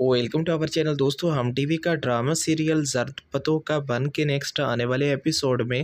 welcome to our channel दोस्तों हम TV का ड्रामा सीरियल पतों का बन के नेक्स्ट आने वाले एपिसोड में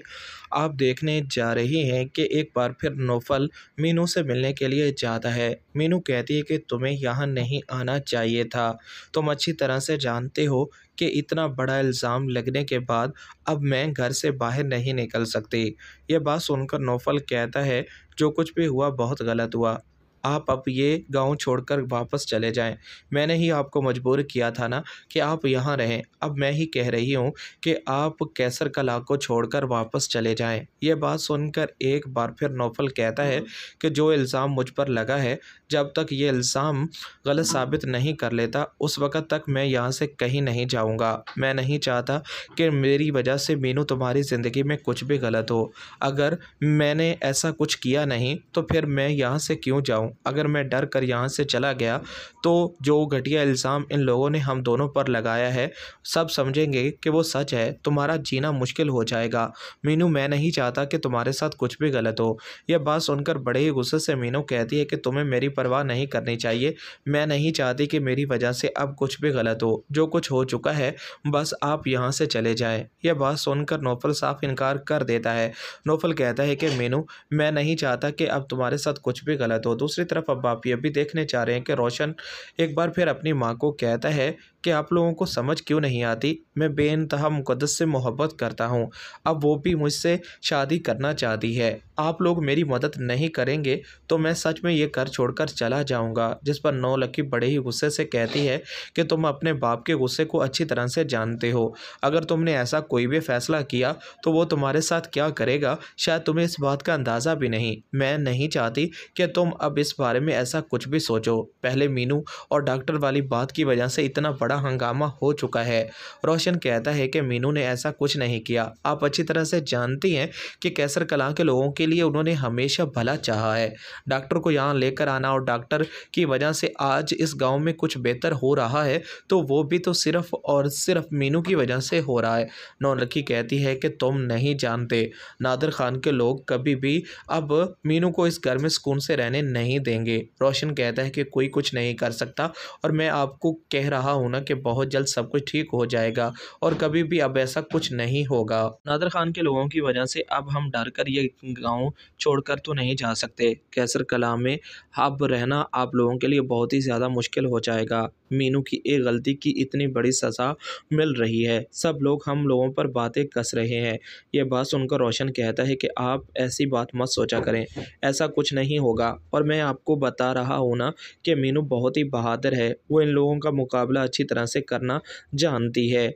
आप देखने जा रहे हैं कि एक बार फिर नोफल मीनू से मिलने के लिए जाता है मीनू कहती है कि तुम्हें यहाँ नहीं आना चाहिए था तुम अच्छी तरह से जानते हो कि इतना बड़ा इल्ज़ाम लगने के बाद अब मैं घर से बाहर नहीं निकल सकती ये बात सुनकर नोफल कहता है जो कुछ भी हुआ बहुत गलत हुआ आप अब ये गाँव छोड़कर वापस चले जाएं मैंने ही आपको मजबूर किया था ना कि आप यहाँ रहें अब मैं ही कह रही हूँ कि आप कैसर कला को छोड़कर वापस चले जाएं यह बात सुनकर एक बार फिर नौफल कहता है कि जो इल्ज़ाम मुझ पर लगा है जब तक ये इल्ज़ाम गलत साबित नहीं कर लेता उस वक़्त तक मैं यहाँ से कहीं नहीं जाऊँगा मैं नहीं चाहता कि मेरी वजह से मीनू तुम्हारी ज़िंदगी में कुछ भी गलत हो अगर मैंने ऐसा कुछ किया नहीं तो फिर मैं यहाँ से क्यों जाऊँ हूँ अगर मैं डर कर यहाँ से चला गया तो जो घटिया इल्ज़ाम इन लोगों ने हम दोनों पर लगाया है सब समझेंगे कि वो सच है तुम्हारा जीना मुश्किल हो जाएगा मीनू मैं नहीं चाहता कि तुम्हारे साथ कुछ भी गलत हो यह बात सुनकर बड़े ही गुस्से से मीनू कहती है कि तुम्हें मेरी परवाह नहीं करनी चाहिए मैं नहीं चाहती कि मेरी वजह से अब कुछ भी गलत हो जो कुछ हो चुका है बस आप यहाँ से चले जाएं यह बात सुनकर नौफल साफ इनकार कर देता है नौफल कहता है कि मीनू मैं नहीं चाहता कि अब तुम्हारे साथ कुछ भी गलत हो दूसरी दूसरी तरफ अब आप ये भी देखने जा रहे हैं कि रोशन एक बार फिर अपनी माँ को कहता है कि आप लोगों को समझ क्यों नहीं आती मैं बेानतहा मुकदस से मोहब्बत करता हूँ अब वो भी मुझसे शादी करना चाहती है आप लोग मेरी मदद नहीं करेंगे तो मैं सच में ये घर छोड़कर चला जाऊंगा जिस पर नौ लक्की बड़े ही गुस्से से कहती है कि तुम अपने बाप के गुस्से को अच्छी तरह से जानते हो अगर तुमने ऐसा कोई भी फैसला किया तो वो तुम्हारे साथ क्या करेगा शायद तुम्हें इस बात का अंदाज़ा भी नहीं मैं नहीं चाहती कि तुम अब इस बारे में ऐसा कुछ भी सोचो पहले मीनू और डॉक्टर वाली बात की वजह से इतना बड़ा हंगामा हो चुका है रोशन कहता है कि मीनू ने ऐसा कुछ नहीं किया आप अच्छी तरह से जानती हैं कि कैसर कला के लोगों के लिए उन्होंने हमेशा भला चाहा है डॉक्टर को यहाँ लेकर आना और डॉक्टर की वजह से आज इस गांव में कुछ बेहतर हो रहा है तो वो भी तो सिर्फ और सिर्फ मीनू की वजह से हो रहा है नौलखी कहती है कि तुम नहीं जानते नादर खान के लोग कभी भी अब मीनू को इस घर में सुकून से रहने नहीं देंगे रोशन कहता है कि कोई कुछ नहीं कर सकता और मैं आपको कह रहा हूँ ना कि बहुत जल्द सब कुछ ठीक हो जाएगा और कभी भी अब ऐसा कुछ नहीं होगा नादर खान के लोगों की वजह से अब हम डर कर ये गाँव गांव छोड़कर तो नहीं जा सकते कैसर कला में अब रहना आप लोगों के लिए बहुत ही ज़्यादा मुश्किल हो जाएगा मीनू की एक गलती की इतनी बड़ी सज़ा मिल रही है सब लोग हम लोगों पर बातें कस रहे हैं यह बात सुनकर रोशन कहता है कि आप ऐसी बात मत सोचा करें ऐसा कुछ नहीं होगा और मैं आपको बता रहा हूँ ना कि मीनू बहुत ही बहादुर है वो इन लोगों का मुकाबला अच्छी तरह से करना जानती है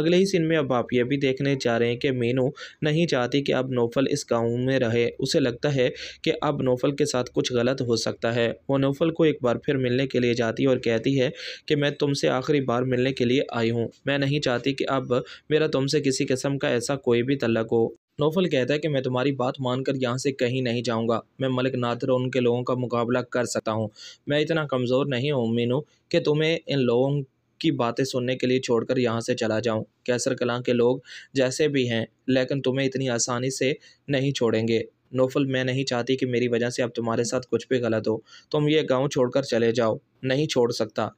अगले ही सीन में अब आप ये भी देखने जा रहे हैं कि मीनू नहीं चाहती कि अब नोफल इस गाँव में रहे उसे लगता है कि अब नोफल के साथ कुछ गलत हो सकता है वो नोफल को एक बार फिर मिलने के लिए जाती और कहती है कि मैं तुमसे आखिरी बार मिलने के लिए आई हूँ मैं नहीं चाहती कि अब मेरा तुमसे किसी किस्म का ऐसा कोई भी तलक हो नोफल कहता है कि मैं तुम्हारी बात मानकर यहाँ से कहीं नहीं जाऊँगा मैं मलिक नादर और उनके लोगों का मुकाबला कर सकता हूँ मैं इतना कमज़ोर नहीं हूँ मीनू कि तुम्हें इन लोगों की बातें सुनने के लिए छोड़कर यहाँ से चला जाऊँ कैसर कलां के लोग जैसे भी हैं लेकिन तुम्हें इतनी आसानी से नहीं छोड़ेंगे नोफल मैं नहीं चाहती कि मेरी वजह से अब तुम्हारे साथ कुछ भी गलत हो तुम ये गांव छोड़कर चले जाओ नहीं छोड़ सकता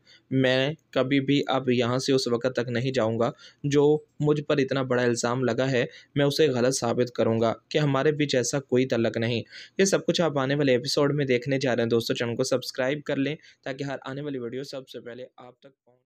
मैं कभी भी अब यहाँ से उस वक़्त तक नहीं जाऊँगा जो मुझ पर इतना बड़ा इल्ज़ाम लगा है मैं उसे गलत साबित करूँगा कि हमारे बीच ऐसा कोई तलक नहीं ये सब कुछ आप आने वाले एपिसोड में देखने जा रहे हैं दोस्तों चैनल को सब्सक्राइब कर लें ताकि हर आने वाली वीडियो सबसे पहले आप तक पहुँच